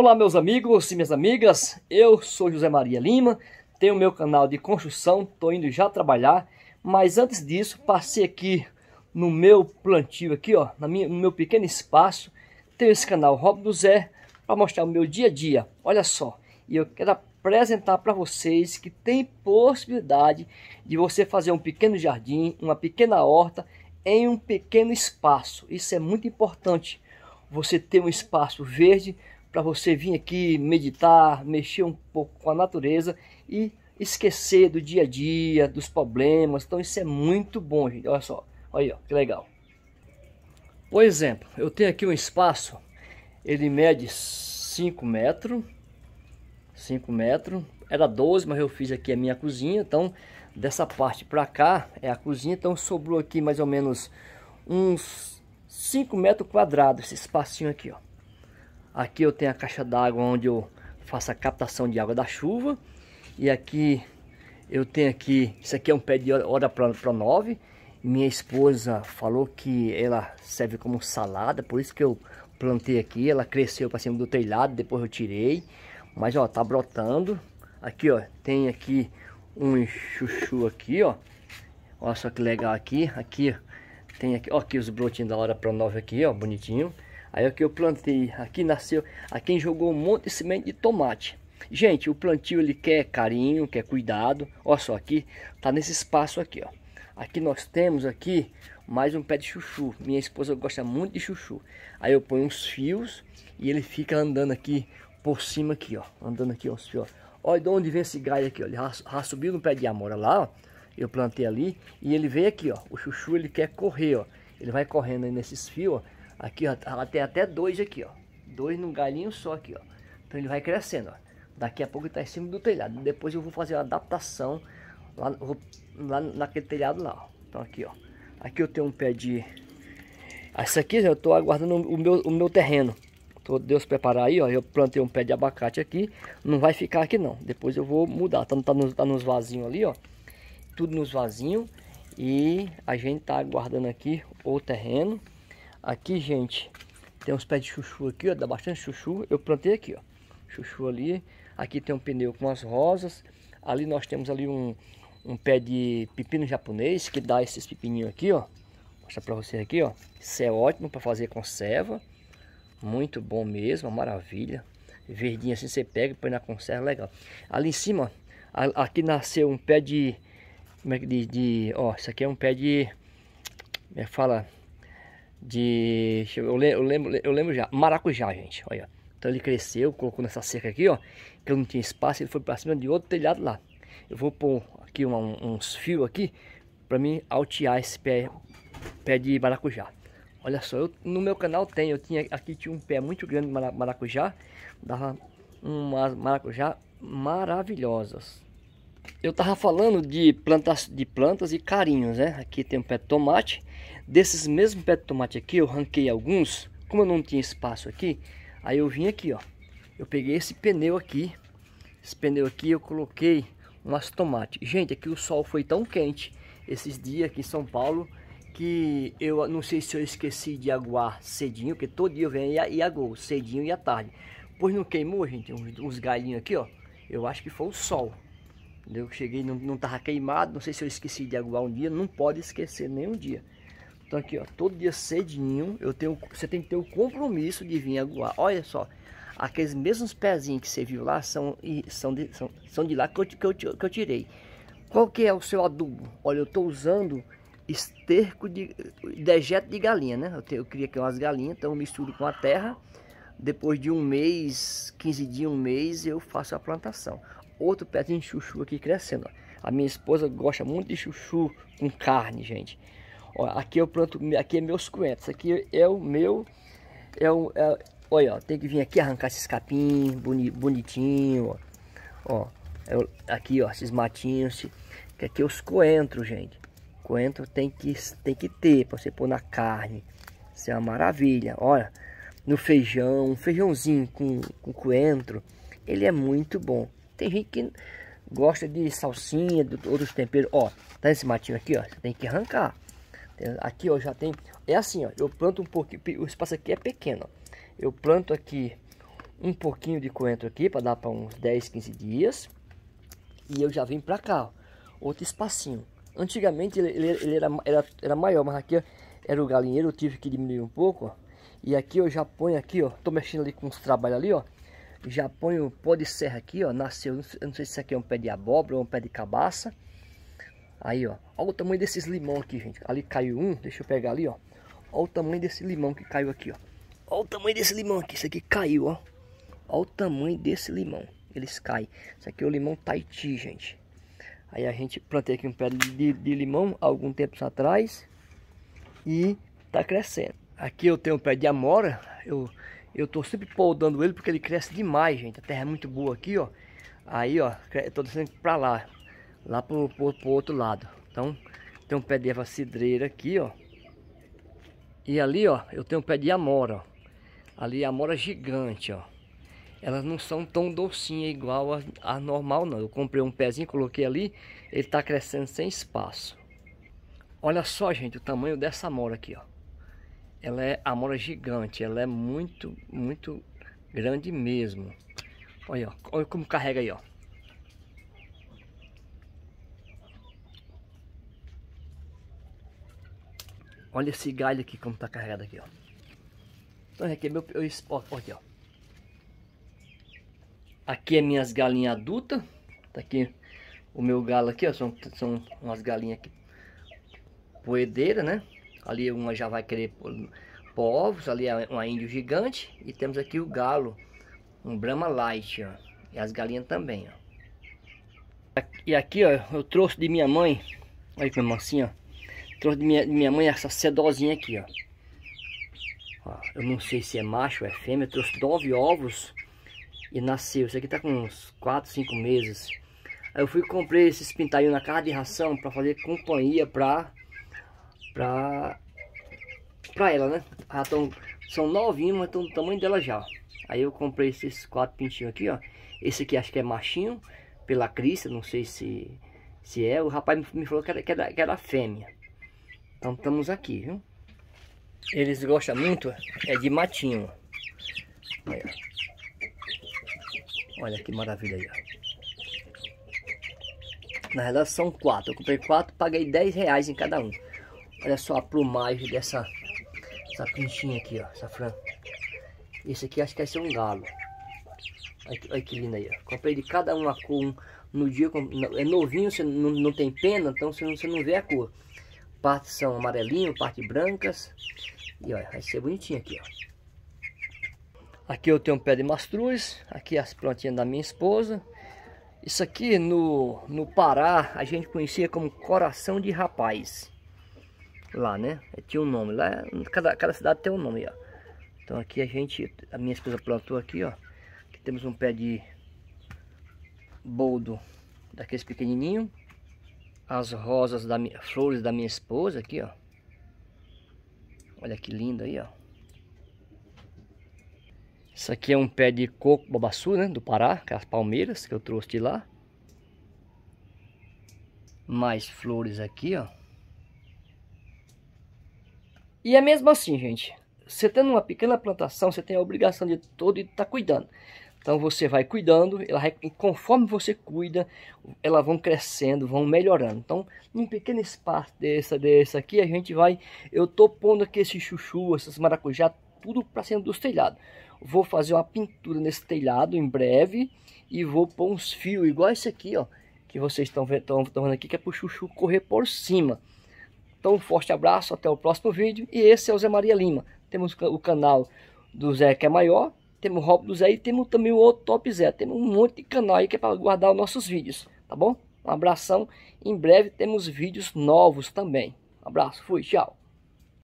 Olá meus amigos e minhas amigas, eu sou José Maria Lima, tenho meu canal de construção, estou indo já trabalhar, mas antes disso passei aqui no meu plantio aqui ó, na minha, no meu pequeno espaço, tenho esse canal Rob do Zé para mostrar o meu dia a dia, olha só, e eu quero apresentar para vocês que tem possibilidade de você fazer um pequeno jardim, uma pequena horta em um pequeno espaço, isso é muito importante, você ter um espaço verde para você vir aqui meditar, mexer um pouco com a natureza e esquecer do dia a dia, dos problemas. Então isso é muito bom, gente. Olha só, olha aí, ó, que legal. Por exemplo, eu tenho aqui um espaço, ele mede 5 metros, 5 metros, era 12, mas eu fiz aqui a minha cozinha, então dessa parte para cá é a cozinha, então sobrou aqui mais ou menos uns 5 metros quadrados, esse espacinho aqui, ó. Aqui eu tenho a caixa d'água onde eu faço a captação de água da chuva. E aqui eu tenho aqui, isso aqui é um pé de hora para 9. Minha esposa falou que ela serve como salada, por isso que eu plantei aqui. Ela cresceu para cima do telhado, depois eu tirei. Mas ó, tá brotando. Aqui ó, tem aqui um chuchu aqui ó. Olha só que legal aqui. Aqui tem aqui, ó, aqui os brotinhos da hora para 9 aqui ó, bonitinho. Aí é o que eu plantei, aqui nasceu, aqui jogou um monte de semente de tomate. Gente, o plantio ele quer carinho, quer cuidado. Olha só aqui, tá nesse espaço aqui, ó. Aqui nós temos aqui mais um pé de chuchu. Minha esposa gosta muito de chuchu. Aí eu ponho uns fios e ele fica andando aqui por cima aqui, ó. Andando aqui, ó, fios. Olha de onde vem esse galho aqui, ó. Ele já subiu no pé de amora lá, ó. Eu plantei ali e ele veio aqui, ó. O chuchu ele quer correr, ó. Ele vai correndo aí nesses fios, ó Aqui, ó, ela tem até dois aqui, ó. Dois num galinho só aqui, ó. Então ele vai crescendo, ó. Daqui a pouco ele tá em cima do telhado. Depois eu vou fazer uma adaptação lá, lá naquele telhado lá, ó. Então aqui, ó. Aqui eu tenho um pé de... Essa aqui né, eu tô aguardando o meu, o meu terreno. Tô Deus preparar aí, ó. Eu plantei um pé de abacate aqui. Não vai ficar aqui não. Depois eu vou mudar. Tá, tá, nos, tá nos vasinhos ali, ó. Tudo nos vasinhos. E a gente tá aguardando aqui o terreno. Aqui, gente, tem uns pés de chuchu aqui, ó, dá bastante chuchu. Eu plantei aqui, ó, chuchu ali. Aqui tem um pneu com as rosas. Ali nós temos ali um, um pé de pepino japonês, que dá esses pepininhos aqui, ó. mostrar pra vocês aqui, ó. Isso é ótimo para fazer conserva. Muito bom mesmo, uma maravilha. Verdinho assim você pega e põe na conserva, legal. Ali em cima, ó, aqui nasceu um pé de... Como é que diz? De, ó, isso aqui é um pé de... Como é que fala? de. Eu lembro, eu lembro já, maracujá, gente. Olha. Então ele cresceu, colocou nessa cerca aqui, ó. Que não tinha espaço, ele foi para cima de outro telhado lá. Eu vou pôr aqui uma, uns fios aqui para mim altear esse pé, pé de maracujá. Olha só, eu, no meu canal tem, eu tinha aqui tinha um pé muito grande de maracujá, dava umas maracujá maravilhosas eu tava falando de plantas, de plantas e carinhos, né? Aqui tem um pé de tomate. Desses mesmos pé de tomate aqui, eu ranquei alguns. Como eu não tinha espaço aqui, aí eu vim aqui, ó. Eu peguei esse pneu aqui. Esse pneu aqui eu coloquei umas tomate. Gente, aqui o sol foi tão quente esses dias aqui em São Paulo que eu não sei se eu esqueci de aguar cedinho, porque todo dia eu venho e aguou cedinho e à tarde. Pois não queimou, gente, uns, galinhos aqui, ó. Eu acho que foi o sol. Eu cheguei, não, não tava queimado, não sei se eu esqueci de aguar um dia, não pode esquecer nenhum dia. Então aqui, ó, todo dia cedinho, eu tenho, você tem que ter o compromisso de vir aguar. Olha só, aqueles mesmos pezinhos que você viu lá são, são, de, são, são de lá que eu, que, eu, que eu tirei. Qual que é o seu adubo? Olha, eu estou usando esterco de dejeto de galinha, né? Eu, te, eu crio aqui é umas galinhas, então eu misturo com a terra. Depois de um mês, 15 dias, um mês, eu faço a plantação outro pezinho de chuchu aqui crescendo. Ó. A minha esposa gosta muito de chuchu com carne, gente. Ó, aqui eu planto, aqui é meus coentros. Aqui é o meu, é o, é, olha, ó, tem que vir aqui arrancar esses capim boni, bonitinho, ó. ó eu, é aqui, ó, esses matinhos, que aqui é os coentros, gente. Coentro tem que, tem que ter para você pôr na carne. Isso é uma maravilha, olha. No feijão, um feijãozinho com, com coentro, ele é muito bom. Tem gente que gosta de salsinha, de outros temperos. Ó, tá esse matinho aqui, ó. Você tem que arrancar. Aqui, ó, já tem. É assim, ó. Eu planto um pouquinho. O espaço aqui é pequeno. Ó. Eu planto aqui um pouquinho de coentro aqui para dar para uns 10, 15 dias. E eu já vim para cá, ó. Outro espacinho. Antigamente ele, ele, ele, era, era, era maior, mas aqui era o galinheiro. Eu tive que diminuir um pouco, ó. E aqui eu já ponho aqui, ó. Tô mexendo ali com os trabalhos ali, ó já põe o pó de serra aqui, ó, nasceu, não sei se isso aqui é um pé de abóbora ou um pé de cabaça. Aí, ó, olha o tamanho desses limão aqui, gente. Ali caiu um, deixa eu pegar ali, ó. Olha o tamanho desse limão que caiu aqui, ó. Olha o tamanho desse limão aqui, isso aqui caiu, ó. Olha o tamanho desse limão, eles caem. Isso aqui é o limão Taiti, gente. Aí a gente plantei aqui um pé de, de limão algum tempo atrás e tá crescendo. Aqui eu tenho um pé de amora, eu eu tô sempre podando ele porque ele cresce demais, gente. A terra é muito boa aqui, ó. Aí, ó, tô descendo pra lá. Lá pro, pro, pro outro lado. Então, tem um pé de erva cidreira aqui, ó. E ali, ó, eu tenho um pé de amora, ó. Ali é amora gigante, ó. Elas não são tão docinhas igual a, a normal, não. Eu comprei um pezinho, coloquei ali. Ele tá crescendo sem espaço. Olha só, gente, o tamanho dessa amora aqui, ó ela é a mora é gigante, ela é muito, muito grande mesmo. Olha, olha como carrega aí, ó. Olha esse galho aqui, como tá carregado aqui, ó. Então aqui é meu, eu, ó, aqui, ó. Aqui é minhas galinhas adultas. Tá aqui o meu galo aqui, ó. São, são umas galinhas aqui poedeira, né? Ali uma já vai querer ovos ali é uma índio gigante. E temos aqui o galo, um Brahma Light, ó. E as galinhas também, ó. E aqui, ó, eu trouxe de minha mãe. Olha que mansinha, assim, ó. Trouxe de minha, de minha mãe essa cedozinha aqui, ó. ó. Eu não sei se é macho ou é fêmea. Eu trouxe nove ovos e nasceu. Isso aqui está com uns 4, 5 meses. Aí eu fui e comprei esses pintainhos na casa de ração para fazer companhia para pra, pra ela, né? Já ah, tão, são novinhos, mas estão do tamanho dela já. Aí eu comprei esses quatro pintinhos aqui, ó. Esse aqui acho que é machinho, pela crista, não sei se, se é. O rapaz me, falou que era, que era, que era fêmea. Então estamos aqui, viu? Eles gostam muito é de matinho. Olha, Olha que maravilha aí, ó. Na verdade são quatro. Eu comprei quatro, paguei 10 reais em cada um. Olha só a plumagem dessa essa pinchinha aqui, ó, essa franja. Esse aqui acho que vai ser um galo. Olha, olha que lindo aí, ó. Comprei de cada uma cor um, no dia. É novinho, você não, não tem pena, então você não, você não vê a cor. Partes são amarelinho, partes brancas. E olha, vai ser bonitinho aqui, ó. Aqui eu tenho um pé de mastruz, aqui as plantinhas da minha esposa. Isso aqui no, no Pará a gente conhecia como coração de rapaz lá, né? É, tinha um nome lá, cada, cada cidade tem um nome, ó. Então aqui a gente, a minha esposa plantou aqui, ó. Aqui temos um pé de boldo daqueles pequenininho. As rosas da minha, flores da minha esposa aqui, ó. Olha que lindo aí, ó. Isso aqui é um pé de coco babassu né? Do Pará, aquelas palmeiras que eu trouxe de lá. Mais flores aqui, ó. E é mesmo assim, gente. Você tendo uma pequena plantação, você tem a obrigação de todo e tá cuidando. Então você vai cuidando, ela conforme você cuida, elas vão crescendo, vão melhorando. Então, num pequeno espaço dessa, dessa aqui, a gente vai, eu tô pondo aqui esse chuchu, essas maracujá, tudo para cima dos telhados. Vou fazer uma pintura nesse telhado em breve e vou pôr uns fios igual esse aqui, ó, que vocês estão vendo, vendo aqui, que é pro chuchu correr por cima. Então um forte abraço, até o próximo vídeo. E esse é o Zé Maria Lima. Temos o canal do Zé que é maior, temos o Rob do Zé e temos também o outro Top Zé. Temos um monte de canal aí que é para guardar os nossos vídeos, tá bom? Um abração. Em breve temos vídeos novos também. Um abraço, fui, tchau.